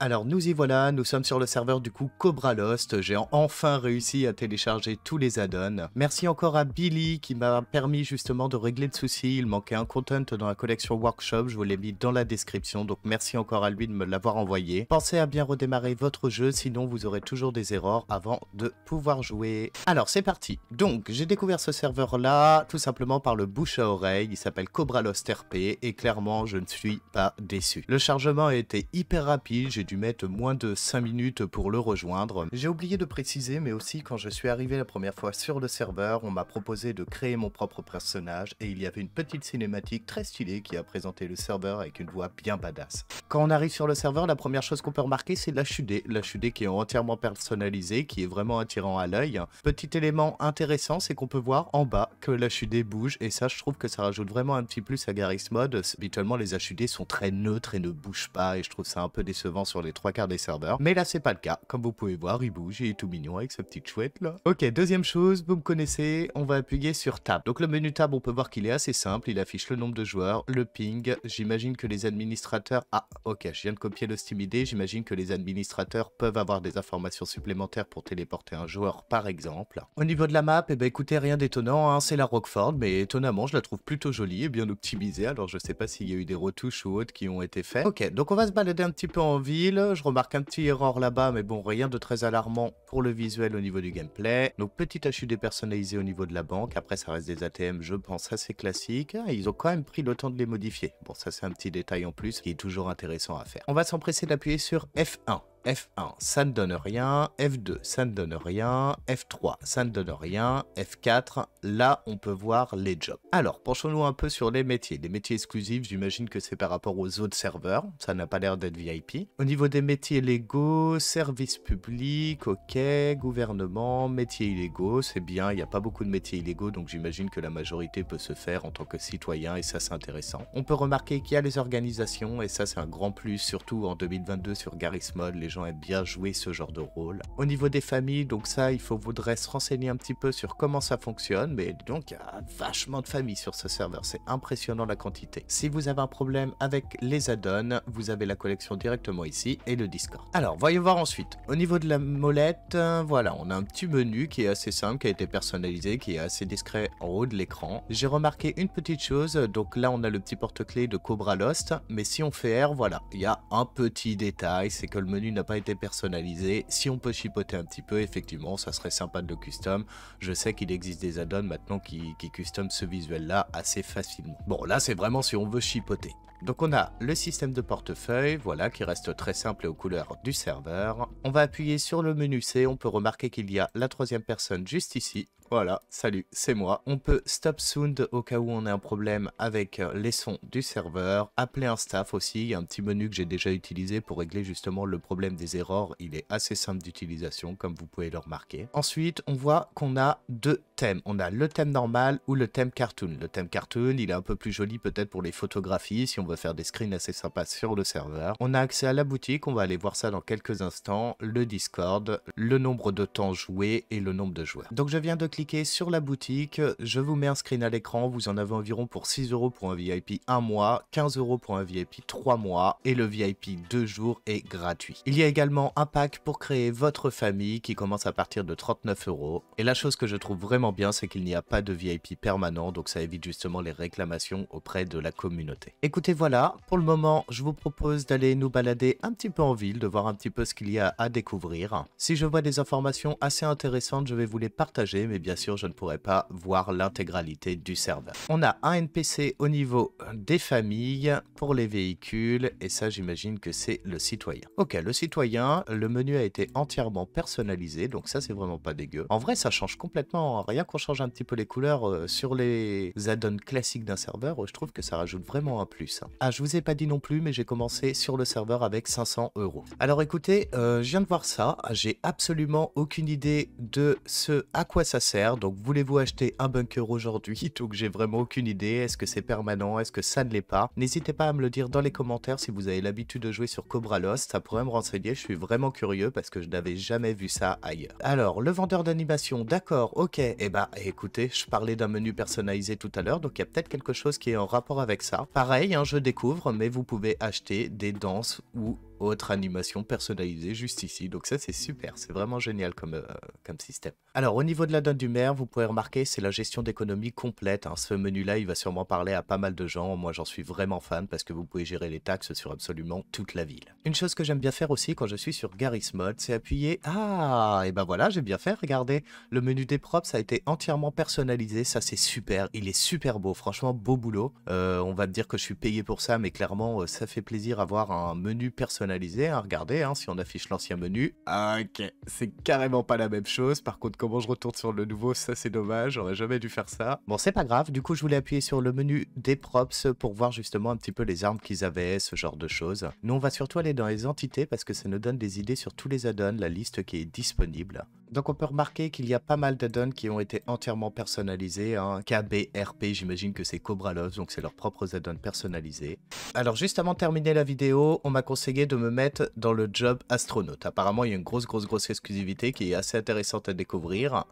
Alors nous y voilà, nous sommes sur le serveur du coup Cobra Lost, j'ai enfin réussi à télécharger tous les add-ons. Merci encore à Billy qui m'a permis justement de régler le souci, il manquait un content dans la collection Workshop, je vous l'ai mis dans la description, donc merci encore à lui de me l'avoir envoyé. Pensez à bien redémarrer votre jeu, sinon vous aurez toujours des erreurs avant de pouvoir jouer. Alors c'est parti Donc j'ai découvert ce serveur là, tout simplement par le bouche à oreille, il s'appelle Cobra Lost RP, et clairement je ne suis pas déçu. Le chargement a été hyper rapide, j'ai mettre moins de 5 minutes pour le rejoindre. J'ai oublié de préciser, mais aussi quand je suis arrivé la première fois sur le serveur, on m'a proposé de créer mon propre personnage et il y avait une petite cinématique très stylée qui a présenté le serveur avec une voix bien badass. Quand on arrive sur le serveur, la première chose qu'on peut remarquer, c'est la L'HUD La qui est entièrement personnalisé qui est vraiment attirant à l'œil. Petit élément intéressant, c'est qu'on peut voir en bas que la bouge et ça, je trouve que ça rajoute vraiment un petit plus à Garry's Mod. Habituellement, les HUD sont très neutres et ne bougent pas et je trouve ça un peu décevant sur les trois quarts des serveurs. Mais là, c'est pas le cas. Comme vous pouvez voir, il bouge, il est tout mignon avec sa petite chouette là. Ok, deuxième chose, vous me connaissez, on va appuyer sur Tab. Donc le menu Tab, on peut voir qu'il est assez simple. Il affiche le nombre de joueurs, le ping. J'imagine que les administrateurs... Ah, ok, je viens de copier le Steam ID. J'imagine que les administrateurs peuvent avoir des informations supplémentaires pour téléporter un joueur, par exemple. Au niveau de la map, eh ben, écoutez, rien d'étonnant. Hein. c'est la Rockford, mais étonnamment, je la trouve plutôt jolie et bien optimisée. Alors je sais pas s'il y a eu des retouches ou autres qui ont été faites. Ok, donc on va se balader un petit peu en ville je remarque un petit erreur là-bas, mais bon, rien de très alarmant pour le visuel au niveau du gameplay. nos petits HUD personnalisés au niveau de la banque. Après, ça reste des ATM, je pense, assez classiques. Ah, ils ont quand même pris le temps de les modifier. Bon, ça, c'est un petit détail en plus qui est toujours intéressant à faire. On va s'empresser d'appuyer sur F1. F1, ça ne donne rien. F2, ça ne donne rien. F3, ça ne donne rien. F4, là, on peut voir les jobs. Alors, penchons-nous un peu sur les métiers. Les métiers exclusifs, j'imagine que c'est par rapport aux autres serveurs. Ça n'a pas l'air d'être VIP. Au niveau des métiers légaux, services publics, ok, gouvernement, métiers illégaux, c'est bien. Il n'y a pas beaucoup de métiers illégaux, donc j'imagine que la majorité peut se faire en tant que citoyen et ça, c'est intéressant. On peut remarquer qu'il y a les organisations et ça, c'est un grand plus, surtout en 2022 sur Garry's gens aiment bien jouer ce genre de rôle. Au niveau des familles, donc ça, il faut voudrait se renseigner un petit peu sur comment ça fonctionne, mais donc il y a vachement de familles sur ce serveur, c'est impressionnant la quantité. Si vous avez un problème avec les add-ons, vous avez la collection directement ici et le Discord. Alors, voyons voir ensuite. Au niveau de la molette, euh, voilà, on a un petit menu qui est assez simple, qui a été personnalisé, qui est assez discret en haut de l'écran. J'ai remarqué une petite chose, donc là on a le petit porte-clés de Cobra Lost, mais si on fait R, voilà, il y a un petit détail, c'est que le menu n'a pas été personnalisé. Si on peut chipoter un petit peu, effectivement, ça serait sympa de le custom. Je sais qu'il existe des add-ons maintenant qui, qui custom ce visuel-là assez facilement. Bon, là, c'est vraiment si on veut chipoter. Donc on a le système de portefeuille, voilà, qui reste très simple et aux couleurs du serveur. On va appuyer sur le menu C, on peut remarquer qu'il y a la troisième personne juste ici. Voilà, salut, c'est moi. On peut stop sound au cas où on a un problème avec euh, les sons du serveur. Appeler un staff aussi, il y a un petit menu que j'ai déjà utilisé pour régler justement le problème des erreurs. Il est assez simple d'utilisation, comme vous pouvez le remarquer. Ensuite, on voit qu'on a deux on a le thème normal ou le thème cartoon. Le thème cartoon, il est un peu plus joli peut-être pour les photographies, si on veut faire des screens assez sympas sur le serveur. On a accès à la boutique, on va aller voir ça dans quelques instants, le Discord, le nombre de temps joué et le nombre de joueurs. Donc je viens de cliquer sur la boutique, je vous mets un screen à l'écran, vous en avez environ pour 6 euros pour un VIP un mois, 15 euros pour un VIP 3 mois et le VIP 2 jours est gratuit. Il y a également un pack pour créer votre famille qui commence à partir de 39 euros. Et la chose que je trouve vraiment bien, c'est qu'il n'y a pas de VIP permanent, donc ça évite justement les réclamations auprès de la communauté. Écoutez, voilà, pour le moment, je vous propose d'aller nous balader un petit peu en ville, de voir un petit peu ce qu'il y a à découvrir. Si je vois des informations assez intéressantes, je vais vous les partager, mais bien sûr, je ne pourrai pas voir l'intégralité du serveur. On a un NPC au niveau des familles pour les véhicules, et ça, j'imagine que c'est le citoyen. Ok, le citoyen, le menu a été entièrement personnalisé, donc ça, c'est vraiment pas dégueu. En vrai, ça change complètement rien qu'on change un petit peu les couleurs euh, sur les add-ons classiques d'un serveur, je trouve que ça rajoute vraiment un plus. Hein. Ah, je vous ai pas dit non plus, mais j'ai commencé sur le serveur avec 500 euros. Alors écoutez, euh, je viens de voir ça, ah, j'ai absolument aucune idée de ce à quoi ça sert, donc voulez-vous acheter un bunker aujourd'hui Donc j'ai vraiment aucune idée, est-ce que c'est permanent, est-ce que ça ne l'est pas N'hésitez pas à me le dire dans les commentaires si vous avez l'habitude de jouer sur Cobra Lost, ça pourrait me renseigner, je suis vraiment curieux parce que je n'avais jamais vu ça ailleurs. Alors, le vendeur d'animation, d'accord, ok, et bah écoutez, je parlais d'un menu personnalisé tout à l'heure, donc il y a peut-être quelque chose qui est en rapport avec ça. Pareil, hein, je découvre, mais vous pouvez acheter des danses ou autre animation personnalisée juste ici. Donc ça c'est super, c'est vraiment génial euh, comme, système. Alors au niveau de la donne du maire, vous pouvez remarquer c'est la gestion d'économie complète. Hein. Ce menu là il va sûrement parler à pas mal de gens, moi j'en suis vraiment fan parce que vous pouvez gérer les taxes sur absolument toute la ville. Une chose que j'aime bien faire aussi quand je suis sur Garry's Mod, c'est appuyer... Ah, et ben voilà, j'ai bien fait, regardez. Le menu des props a été entièrement personnalisé, ça c'est super, il est super beau, franchement beau boulot. Euh, on va me dire que je suis payé pour ça, mais clairement euh, ça fait plaisir d'avoir un menu personnalisé analyser, hein, regardez, hein, si on affiche l'ancien menu, ah, ok, c'est carrément pas la même chose. Par contre, comment je retourne sur le nouveau, ça c'est dommage, j'aurais jamais dû faire ça. Bon, c'est pas grave, du coup, je voulais appuyer sur le menu des props pour voir justement un petit peu les armes qu'ils avaient, ce genre de choses. Nous, on va surtout aller dans les entités parce que ça nous donne des idées sur tous les add-ons, la liste qui est disponible. Donc on peut remarquer qu'il y a pas mal d'addons qui ont été entièrement personnalisés. Hein. KBRP, j'imagine que c'est Cobra Love, donc c'est leurs propres addons personnalisés. Alors juste avant de terminer la vidéo, on m'a conseillé de me mettre dans le job astronaute. Apparemment, il y a une grosse, grosse, grosse exclusivité qui est assez intéressante à découvrir.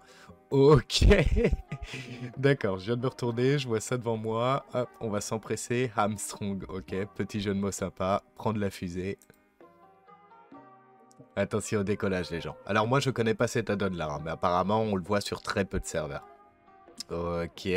Ok D'accord, je viens de me retourner, je vois ça devant moi. Hop, on va s'empresser. Armstrong, ok. Petit jeu de mots sympa. Prendre la fusée. Attention au décollage, les gens. Alors, moi, je connais pas cet add-on-là, hein, mais apparemment, on le voit sur très peu de serveurs. Ok,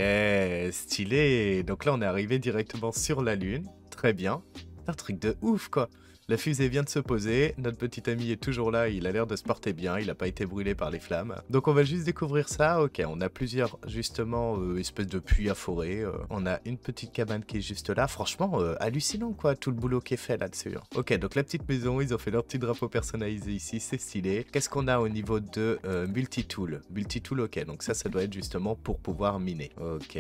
stylé. Donc là, on est arrivé directement sur la Lune. Très bien. un truc de ouf, quoi. La fusée vient de se poser, notre petit ami est toujours là, il a l'air de se porter bien, il n'a pas été brûlé par les flammes. Donc on va juste découvrir ça, ok, on a plusieurs justement euh, espèces de puits à forêt, euh. on a une petite cabane qui est juste là, franchement euh, hallucinant quoi, tout le boulot qui est fait là-dessus. Hein. Ok, donc la petite maison, ils ont fait leur petit drapeau personnalisé ici, c'est stylé. Qu'est-ce qu'on a au niveau de multi-tool Multi-tool, ok, donc ça, ça doit être justement pour pouvoir miner. Ok,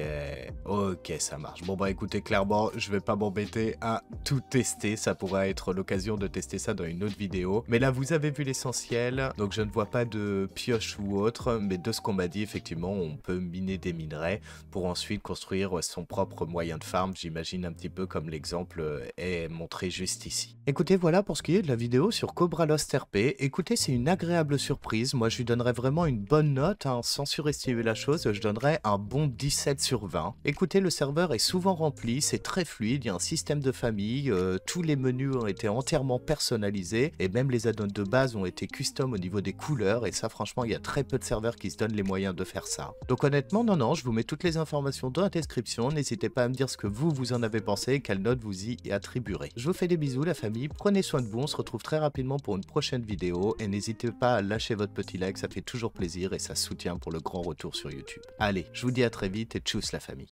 ok, ça marche. Bon bah écoutez, clairement, je vais pas m'embêter à tout tester, ça pourrait être l'occasion de tester ça dans une autre vidéo. Mais là, vous avez vu l'essentiel, donc je ne vois pas de pioche ou autre, mais de ce qu'on m'a dit, effectivement, on peut miner des minerais pour ensuite construire son propre moyen de farm, j'imagine un petit peu comme l'exemple euh, est montré juste ici. Écoutez, voilà pour ce qui est de la vidéo sur Cobra Lost RP. Écoutez, c'est une agréable surprise, moi je lui donnerais vraiment une bonne note, hein, sans surestimer la chose, je donnerais un bon 17 sur 20. Écoutez, le serveur est souvent rempli, c'est très fluide, il y a un système de famille, euh, tous les menus ont été entamés entièrement personnalisé et même les add-ons de base ont été custom au niveau des couleurs et ça franchement il y a très peu de serveurs qui se donnent les moyens de faire ça. Donc honnêtement non non je vous mets toutes les informations dans la description, n'hésitez pas à me dire ce que vous vous en avez pensé et quelle note vous y attribuerez. Je vous fais des bisous la famille, prenez soin de vous, on se retrouve très rapidement pour une prochaine vidéo et n'hésitez pas à lâcher votre petit like, ça fait toujours plaisir et ça soutient pour le grand retour sur YouTube. Allez, je vous dis à très vite et tchuss la famille.